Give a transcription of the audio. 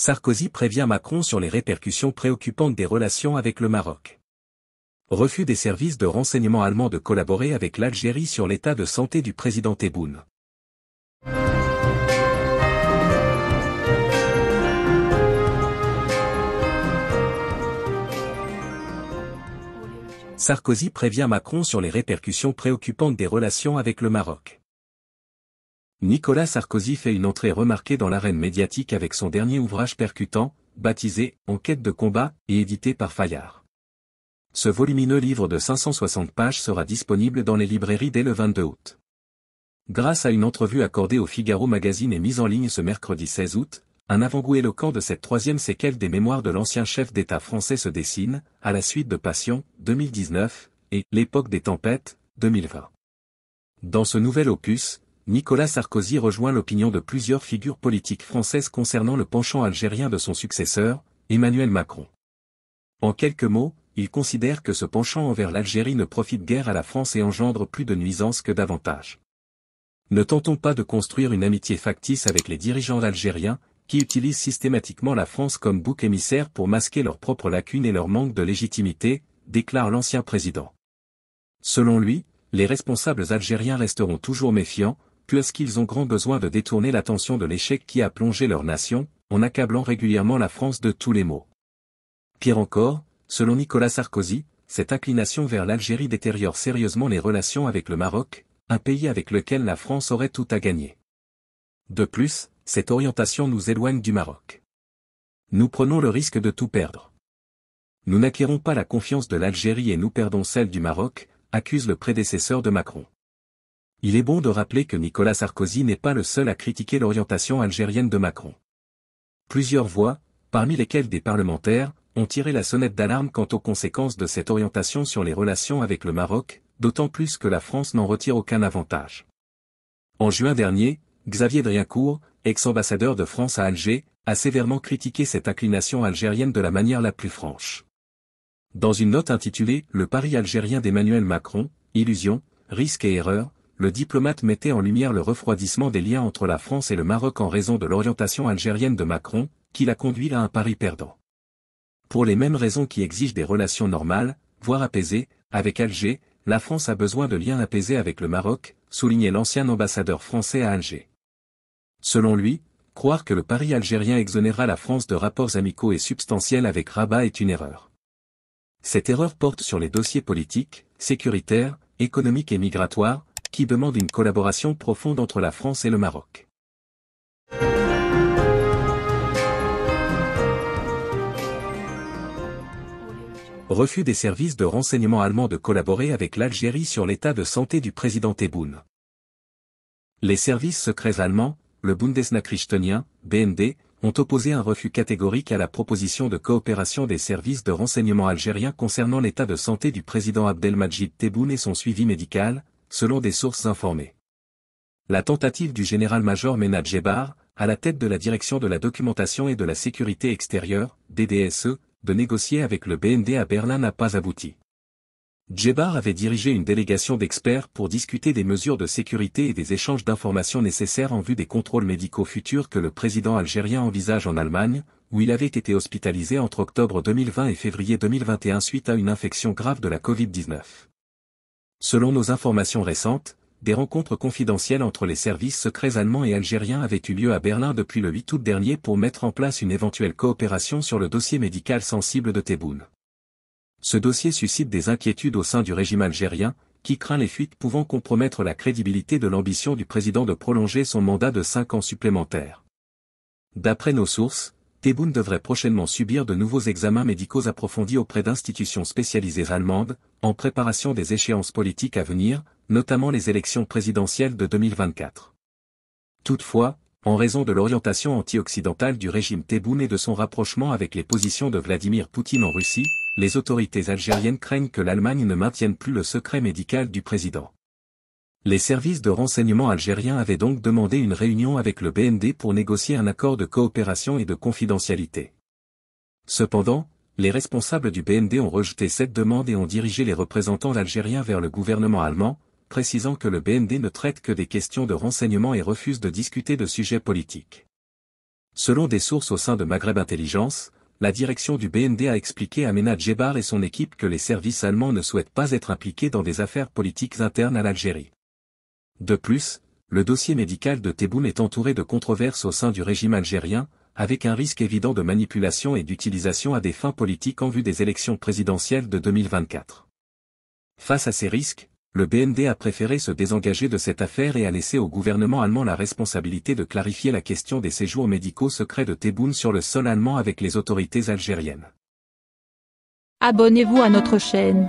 Sarkozy prévient Macron sur les répercussions préoccupantes des relations avec le Maroc. Refus des services de renseignement allemands de collaborer avec l'Algérie sur l'état de santé du président Tebboune. Sarkozy prévient Macron sur les répercussions préoccupantes des relations avec le Maroc. Nicolas Sarkozy fait une entrée remarquée dans l'arène médiatique avec son dernier ouvrage percutant, baptisé « Enquête de combat » et édité par Fayard. Ce volumineux livre de 560 pages sera disponible dans les librairies dès le 22 août. Grâce à une entrevue accordée au Figaro Magazine et mise en ligne ce mercredi 16 août, un avant-goût éloquent de cette troisième séquelle des mémoires de l'ancien chef d'État français se dessine, à la suite de Passion, 2019, et L'époque des tempêtes, 2020. Dans ce nouvel opus, Nicolas Sarkozy rejoint l'opinion de plusieurs figures politiques françaises concernant le penchant algérien de son successeur, Emmanuel Macron. En quelques mots, il considère que ce penchant envers l'Algérie ne profite guère à la France et engendre plus de nuisances que d'avantages. Ne tentons pas de construire une amitié factice avec les dirigeants algériens, qui utilisent systématiquement la France comme bouc émissaire pour masquer leurs propres lacunes et leur manque de légitimité, déclare l'ancien président. Selon lui, les responsables algériens resteront toujours méfiants, puisqu'ils ont grand besoin de détourner l'attention de l'échec qui a plongé leur nation, en accablant régulièrement la France de tous les maux. Pire encore, selon Nicolas Sarkozy, cette inclination vers l'Algérie détériore sérieusement les relations avec le Maroc, un pays avec lequel la France aurait tout à gagner. De plus, cette orientation nous éloigne du Maroc. Nous prenons le risque de tout perdre. Nous n'acquérons pas la confiance de l'Algérie et nous perdons celle du Maroc, accuse le prédécesseur de Macron. Il est bon de rappeler que Nicolas Sarkozy n'est pas le seul à critiquer l'orientation algérienne de Macron. Plusieurs voix, parmi lesquelles des parlementaires, ont tiré la sonnette d'alarme quant aux conséquences de cette orientation sur les relations avec le Maroc, d'autant plus que la France n'en retire aucun avantage. En juin dernier, Xavier Driancourt, ex-ambassadeur de France à Alger, a sévèrement critiqué cette inclination algérienne de la manière la plus franche. Dans une note intitulée Le pari algérien d'Emmanuel Macron, Illusion, risque et erreur » le diplomate mettait en lumière le refroidissement des liens entre la France et le Maroc en raison de l'orientation algérienne de Macron, qui la conduit à un pari perdant. Pour les mêmes raisons qui exigent des relations normales, voire apaisées, avec Alger, la France a besoin de liens apaisés avec le Maroc, soulignait l'ancien ambassadeur français à Alger. Selon lui, croire que le pari algérien exonérera la France de rapports amicaux et substantiels avec Rabat est une erreur. Cette erreur porte sur les dossiers politiques, sécuritaires, économiques et migratoires, qui demande une collaboration profonde entre la France et le Maroc. Refus des services de renseignement allemands de collaborer avec l'Algérie sur l'état de santé du président Tebboune. Les services secrets allemands, le Bundesnachrichtenien, BND, ont opposé un refus catégorique à la proposition de coopération des services de renseignement algériens concernant l'état de santé du président Abdelmajid Tebboune et son suivi médical, selon des sources informées. La tentative du général-major Mena Jebar, à la tête de la direction de la documentation et de la sécurité extérieure, DDSE, de négocier avec le BND à Berlin n'a pas abouti. Jebar avait dirigé une délégation d'experts pour discuter des mesures de sécurité et des échanges d'informations nécessaires en vue des contrôles médicaux futurs que le président algérien envisage en Allemagne, où il avait été hospitalisé entre octobre 2020 et février 2021 suite à une infection grave de la Covid-19. Selon nos informations récentes, des rencontres confidentielles entre les services secrets allemands et algériens avaient eu lieu à Berlin depuis le 8 août dernier pour mettre en place une éventuelle coopération sur le dossier médical sensible de Tebboune. Ce dossier suscite des inquiétudes au sein du régime algérien, qui craint les fuites pouvant compromettre la crédibilité de l'ambition du président de prolonger son mandat de cinq ans supplémentaires. D'après nos sources, Tebboune devrait prochainement subir de nouveaux examens médicaux approfondis auprès d'institutions spécialisées allemandes, en préparation des échéances politiques à venir, notamment les élections présidentielles de 2024. Toutefois, en raison de l'orientation anti-occidentale du régime Tebboune et de son rapprochement avec les positions de Vladimir Poutine en Russie, les autorités algériennes craignent que l'Allemagne ne maintienne plus le secret médical du président. Les services de renseignement algériens avaient donc demandé une réunion avec le BND pour négocier un accord de coopération et de confidentialité. Cependant, les responsables du BND ont rejeté cette demande et ont dirigé les représentants algériens vers le gouvernement allemand, précisant que le BND ne traite que des questions de renseignement et refuse de discuter de sujets politiques. Selon des sources au sein de Maghreb Intelligence, la direction du BND a expliqué à Mena Djebar et son équipe que les services allemands ne souhaitent pas être impliqués dans des affaires politiques internes à l'Algérie. De plus, le dossier médical de Tebboune est entouré de controverses au sein du régime algérien, avec un risque évident de manipulation et d'utilisation à des fins politiques en vue des élections présidentielles de 2024. Face à ces risques, le BND a préféré se désengager de cette affaire et a laissé au gouvernement allemand la responsabilité de clarifier la question des séjours médicaux secrets de Tebboune sur le sol allemand avec les autorités algériennes. Abonnez-vous à notre chaîne.